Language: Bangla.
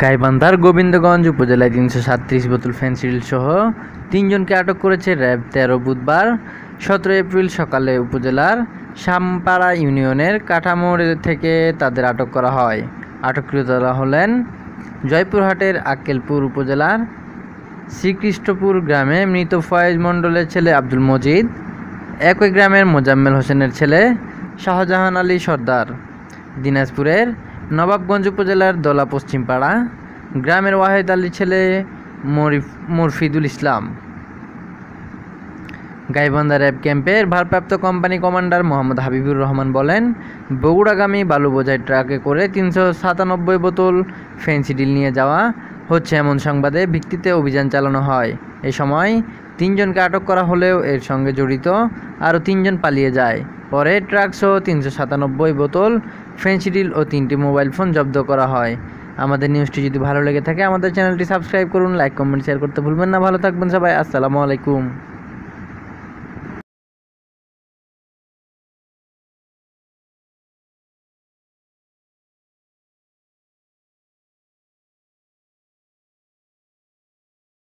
গাইবান্ধার গোবিন্দগঞ্জ উপজেলায় তিনশো সাতত্রিশ বোতল ফেন্সিল সহ তিনজনকে আটক করেছে র্যাব তেরো বুধবার সতেরো এপ্রিল সকালে উপজেলার শামপাড়া ইউনিয়নের কাঠামোড় থেকে তাদের আটক করা হয় আটককৃতরা হলেন জয়পুরহাটের আক্কেলপুর উপজেলার শ্রীকৃষ্ণপুর গ্রামে মৃত ফয়েজ মণ্ডলের ছেলে আব্দুল মজিদ একই গ্রামের মোজাম্মেল হোসেনের ছেলে শাহজাহান আলী সর্দার দিনাজপুরের নবাবগঞ্জ উপজেলার পশ্চিম পশ্চিমপাড়া গ্রামের ওয়াহেদ আলী ছেলে মরিফ মরফিদুল ইসলাম গাইবান্ধা র্যাব ক্যাম্পের ভারপ্রাপ্ত কোম্পানি কমান্ডার মোহাম্মদ হাবিবুর রহমান বলেন বগুড়াগামী বালুবোঝাই ট্রাকে করে তিনশো সাতানব্বই বোতল ফেন্সিডিল নিয়ে যাওয়া হচ্ছে এমন সংবাদে ভিত্তিতে অভিযান চালানো হয় এ সময় তিনজনকে আটক করা হলেও এর সঙ্গে জড়িত আরও তিনজন পালিয়ে যায় পরে ট্রাকসহ তিনশো সাতানব্বই বোতল ফেন্সিডিল ও তিনটি মোবাইল ফোন জব্দ করা হয় আমাদের নিউজটি যদি ভালো লেগে থাকে আমাদের চ্যানেলটি সাবস্ক্রাইব করুন লাইক কমেন্ট শেয়ার করতে ভুলবেন না ভালো থাকবেন সবাই আসসালামু আলাইকুম